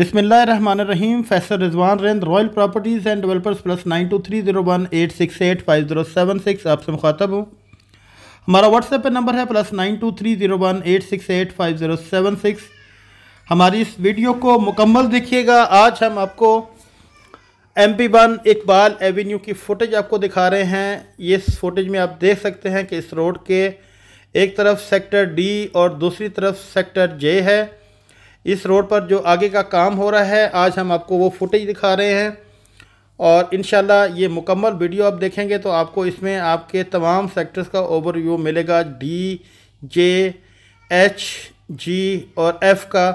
बिसमीम फैसल रिजवान रेंद royal properties and developers plus nine two three zero one eight six eight five zero seven six आपसे मुखातब हूँ हमारा व्हाट्सएप पर नंबर है plus nine two three zero one eight six eight five zero seven six हमारी इस video को मुकम्मल देखिएगा आज हम आपको M P one Iqbal avenue की फ़ुटेज आपको दिखा रहे हैं ये फुटेज में आप देख सकते हैं कि इस रोड के एक तरफ सेक्टर डी और दूसरी तरफ सेक्टर जे है इस रोड पर जो आगे का काम हो रहा है आज हम आपको वो फुटेज दिखा रहे हैं और इन ये मुकम्मल वीडियो आप देखेंगे तो आपको इसमें आपके तमाम सेक्टर्स का ओवरव्यू मिलेगा डी जे एच जी और एफ़ का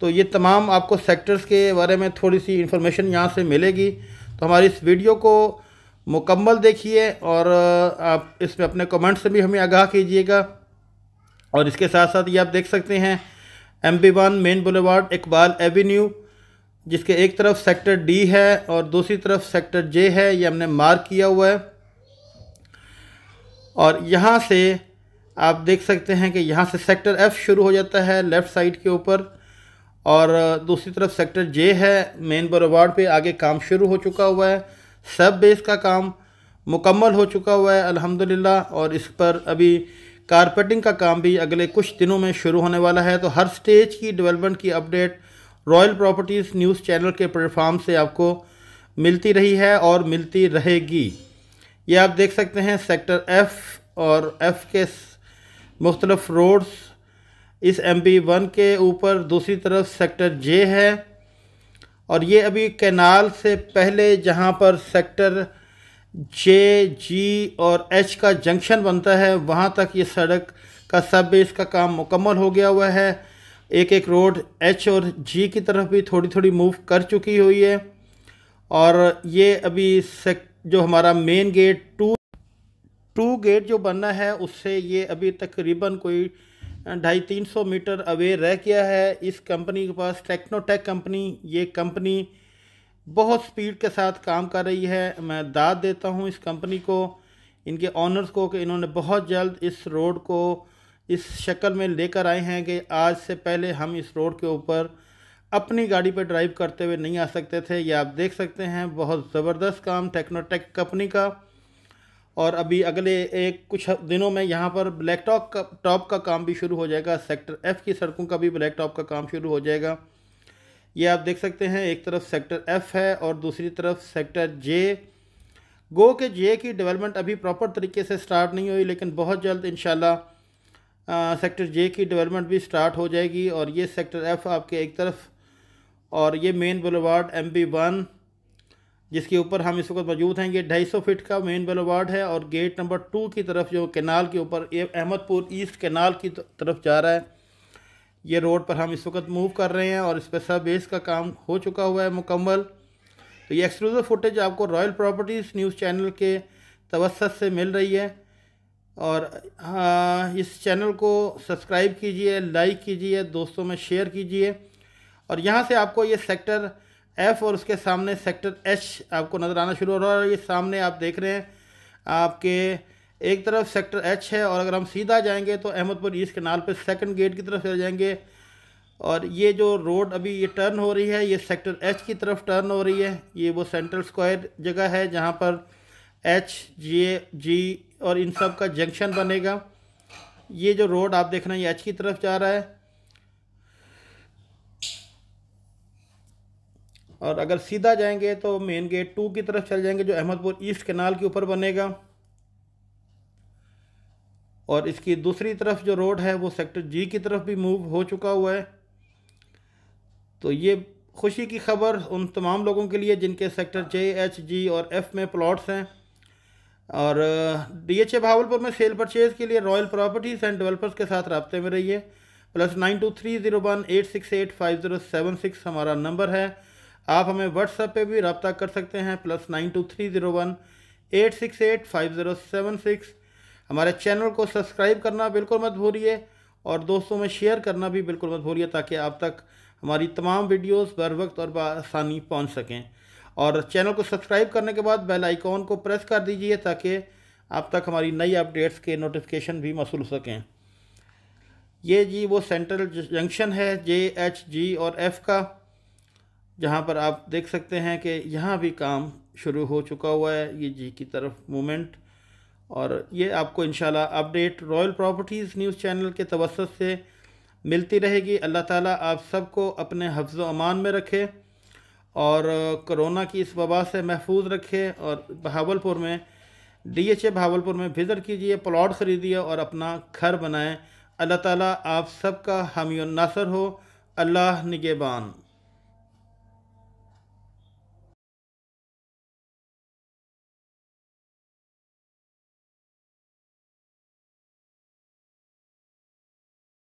तो ये तमाम आपको सेक्टर्स के बारे में थोड़ी सी इन्फॉर्मेशन यहाँ से मिलेगी तो हमारी इस वीडियो को मुकम्मल देखिए और आप इसमें अपने कमेंट्स से भी हमें आगाह कीजिएगा और इसके साथ साथ ये आप देख सकते हैं M P one main boulevard Iqbal avenue जिसके एक तरफ सेक्टर डी है और दूसरी तरफ सेक्टर जे है ये हमने मार्क किया हुआ है और यहाँ से आप देख सकते हैं कि यहाँ से सेक्टर एफ़ शुरू हो जाता है लेफ़्ट साइड के ऊपर और दूसरी तरफ सेक्टर जे है मेन बरवाड़ पे आगे काम शुरू हो चुका हुआ है सब बेस का काम मुकम्मल हो चुका हुआ है अलहमदिल्ला और इस पर अभी कारपेटिंग का काम भी अगले कुछ दिनों में शुरू होने वाला है तो हर स्टेज की डेवलपमेंट की update royal properties news channel के प्लेटफॉर्म से आपको मिलती रही है और मिलती रहेगी ये आप देख सकते हैं सेक्टर एफ़ और एफ़ के मुख्तलफ रोड्स इस एम पी वन के ऊपर दूसरी तरफ सेक्टर जे है और ये अभी कैनाल से पहले जहाँ पर सेक्टर जे जी और एच का जंक्शन बनता है वहाँ तक ये सड़क का सब बेस का काम मुकम्मल हो गया हुआ है एक एक रोड एच और जी की तरफ भी थोड़ी थोड़ी मूव कर चुकी हुई है और ये अभी सेक जो हमारा main gate two two gate जो बनना है उससे ये अभी तकरीबन कोई ढाई तीन सौ मीटर अवे रह गया है इस कंपनी के पास टेक्नोटेक कंपनी ये कंपनी बहुत स्पीड के साथ काम कर रही है मैं दाद देता हूँ इस कंपनी को इनके ऑनर्स को कि इन्होंने बहुत जल्द इस रोड को इस शक्ल में लेकर आए हैं कि आज से पहले हम इस रोड के ऊपर अपनी गाड़ी पर ड्राइव करते हुए नहीं आ सकते थे ये आप देख सकते हैं बहुत ज़बरदस्त काम टेक्नोटेक कंपनी का और अभी अगले एक कुछ दिनों में यहाँ पर ब्लैक टॉप का टॉप का काम भी शुरू हो जाएगा सेक्टर एफ़ की सड़कों का भी ब्लैक टॉप का काम शुरू हो जाएगा ये आप देख सकते हैं एक तरफ सेक्टर एफ है और दूसरी तरफ सेक्टर जे गो के जे की डेवलपमेंट अभी प्रॉपर तरीके से स्टार्ट नहीं हुई लेकिन बहुत जल्द इन सेक्टर जे की डेवलपमेंट भी स्टार्ट हो जाएगी और ये सेक्टर एफ आपके एक तरफ और ये main boulevard M B one जिसके ऊपर हम इस वक्त मौजूद हैं ये ढाई सौ फिट का मेन बुलवार्ड है और गेट नंबर टू की तरफ जो कैनाल के ऊपर अहमदपुर ईस्ट कैनाल की तरफ जा रहा है ये रोड पर हम इस वक्त मूव कर रहे हैं और इस पर सब बेस का काम हो चुका हुआ है मुकम्मल तो ये एक्सक्लूसिव फुटेज आपको रॉयल प्रॉपर्टीज़ न्यूज़ चैनल के तवसत से मिल रही है और हाँ इस चैनल को सब्सक्राइब कीजिए लाइक कीजिए दोस्तों में शेयर कीजिए और यहाँ से आपको ये सेक्टर एफ़ और उसके सामने सेक्टर एच आपको नज़र आना शुरू हो रहा है ये सामने आप देख रहे हैं आपके एक तरफ सेक्टर एच है और अगर हम सीधा जाएंगे तो अहमदपुर ईस्ट कनाल पर सेकंड गेट की तरफ चले जाएंगे और ये जो रोड अभी ये टर्न हो रही है ये सेक्टर एच की तरफ टर्न हो रही है ये वो सेंट्रल स्क्वायर जगह है जहाँ पर एच जे जी और इन सब का जंक्शन बनेगा ये जो रोड आप देख रहे हैं ये एच की तरफ जा रहा है और अगर सीधा जाएंगे तो मेन गेट टू की तरफ चल जाएंगे जो अहमदपुर ईस्ट कैनाल के ऊपर बनेगा और इसकी दूसरी तरफ जो रोड है वो सेक्टर जी की तरफ भी मूव हो चुका हुआ है तो ये खुशी की खबर उन तमाम लोगों के लिए जिनके सेक्टर जे एच जी और एफ़ में प्लॉट्स हैं और डी एच ए भावलपुर में सेल परचेज़ के लिए रॉयल प्रॉपर्टीज़ एंड डेवलपर्स के साथ रबते में रहिए plus nine two three zero one eight six eight five zero seven six हमारा नंबर है आप हमें व्हाट्सएप पे भी रबता कर सकते हैं plus nine two three zero one eight six eight five zero seven six हमारे चैनल को सब्सक्राइब करना बिल्कुल मत भूलिए और दोस्तों में शेयर करना भी बिल्कुल मत भूलिए ताकि आप तक हमारी तमाम वीडियोस बर वक्त और आसानी पहुंच सकें और चैनल को सब्सक्राइब करने के बाद बेल आइकॉन को प्रेस कर दीजिए ताकि आप तक हमारी नई अपडेट्स के नोटिफिकेशन भी मसूल सकें ये जी वो सेंट्रल जंक्शन है जे एच जी और एफ़ का जहाँ पर आप देख सकते हैं कि यहाँ भी काम शुरू हो चुका हुआ है ये जी की तरफ मूमेंट और ये आपको इन update royal properties news channel के तवसत से मिलती रहेगी अल्लाह ताला आप सबको अपने हफ्ज़ अमान में रखे और कोरोना की इस वबा से महफूज रखे और भावलपुर में डी एच ए भावलपुर में विज़िट कीजिए प्लॉट ख़रीदिए और अपना घर बनाएं अल्लाह ताला आप सबका हामी नासर हो अल्लाह निगेबान